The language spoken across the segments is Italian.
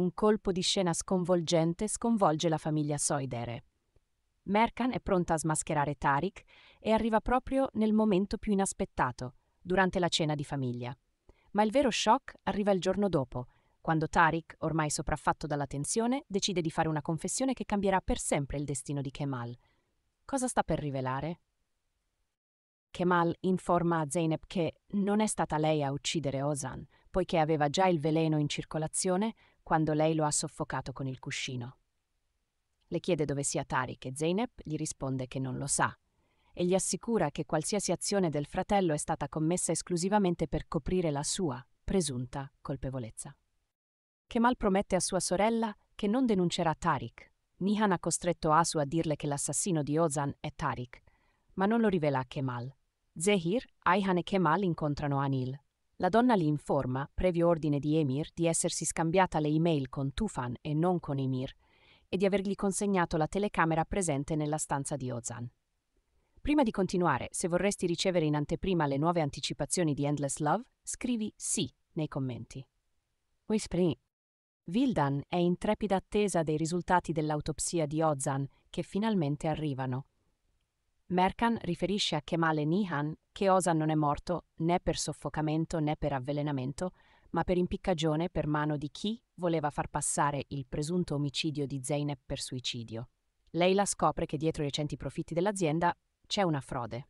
Un colpo di scena sconvolgente sconvolge la famiglia Soidere. Merkan è pronta a smascherare Tarik e arriva proprio nel momento più inaspettato, durante la cena di famiglia. Ma il vero shock arriva il giorno dopo, quando Tarik, ormai sopraffatto dalla tensione, decide di fare una confessione che cambierà per sempre il destino di Kemal. Cosa sta per rivelare? Kemal informa a Zeynep che non è stata lei a uccidere Ozan, poiché aveva già il veleno in circolazione quando lei lo ha soffocato con il cuscino. Le chiede dove sia Tariq e Zeynep gli risponde che non lo sa e gli assicura che qualsiasi azione del fratello è stata commessa esclusivamente per coprire la sua presunta colpevolezza. Kemal promette a sua sorella che non denuncerà Tariq. Nihan ha costretto Asu a dirle che l'assassino di Ozan è Tariq, ma non lo rivela a Kemal. Zehir, Aihan e Kemal incontrano Anil, la donna li informa, previo ordine di Emir, di essersi scambiata le email con Tufan e non con Emir e di avergli consegnato la telecamera presente nella stanza di Ozan. Prima di continuare, se vorresti ricevere in anteprima le nuove anticipazioni di Endless Love, scrivi sì nei commenti. Whispering. Vildan è in trepida attesa dei risultati dell'autopsia di Ozan, che finalmente arrivano. Merkan riferisce a Kemal e Nihan che Osa non è morto né per soffocamento né per avvelenamento, ma per impiccagione per mano di chi voleva far passare il presunto omicidio di Zeynep per suicidio. Leila scopre che dietro i recenti profitti dell'azienda c'è una frode.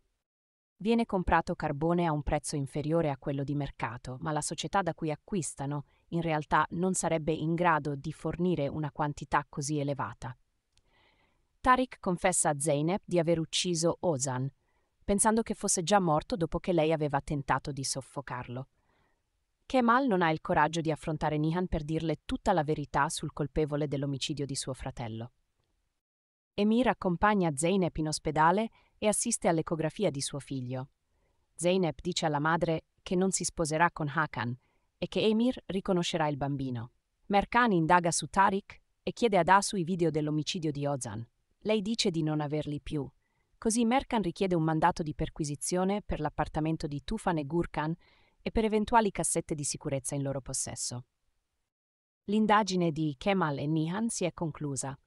Viene comprato carbone a un prezzo inferiore a quello di mercato, ma la società da cui acquistano in realtà non sarebbe in grado di fornire una quantità così elevata. Tariq confessa a Zeynep di aver ucciso Ozan, pensando che fosse già morto dopo che lei aveva tentato di soffocarlo. Kemal non ha il coraggio di affrontare Nihan per dirle tutta la verità sul colpevole dell'omicidio di suo fratello. Emir accompagna Zeynep in ospedale e assiste all'ecografia di suo figlio. Zeynep dice alla madre che non si sposerà con Hakan e che Emir riconoscerà il bambino. Merkan indaga su Tariq e chiede ad Asu i video dell'omicidio di Ozan. Lei dice di non averli più, Così Merkan richiede un mandato di perquisizione per l'appartamento di Tufan e Gurkan e per eventuali cassette di sicurezza in loro possesso. L'indagine di Kemal e Nihan si è conclusa.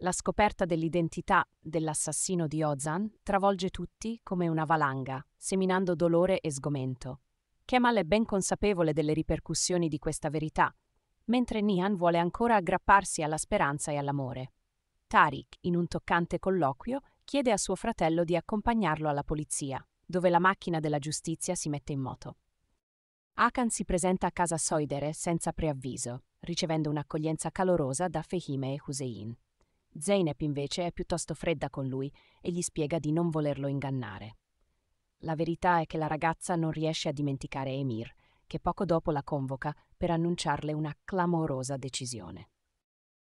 La scoperta dell'identità dell'assassino di Ozan travolge tutti come una valanga, seminando dolore e sgomento. Kemal è ben consapevole delle ripercussioni di questa verità, mentre Nihan vuole ancora aggrapparsi alla speranza e all'amore. Tariq, in un toccante colloquio, chiede a suo fratello di accompagnarlo alla polizia, dove la macchina della giustizia si mette in moto. Akan si presenta a casa Soidere senza preavviso, ricevendo un'accoglienza calorosa da Fehime e Hussein. Zeynep invece è piuttosto fredda con lui e gli spiega di non volerlo ingannare. La verità è che la ragazza non riesce a dimenticare Emir, che poco dopo la convoca per annunciarle una clamorosa decisione.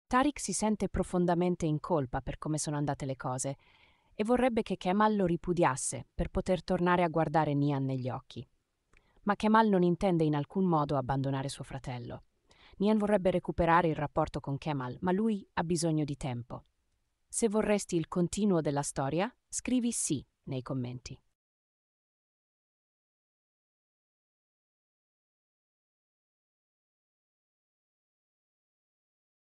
Tariq si sente profondamente in colpa per come sono andate le cose e vorrebbe che Kemal lo ripudiasse per poter tornare a guardare Nian negli occhi. Ma Kemal non intende in alcun modo abbandonare suo fratello. Nian vorrebbe recuperare il rapporto con Kemal, ma lui ha bisogno di tempo. Se vorresti il continuo della storia, scrivi sì nei commenti.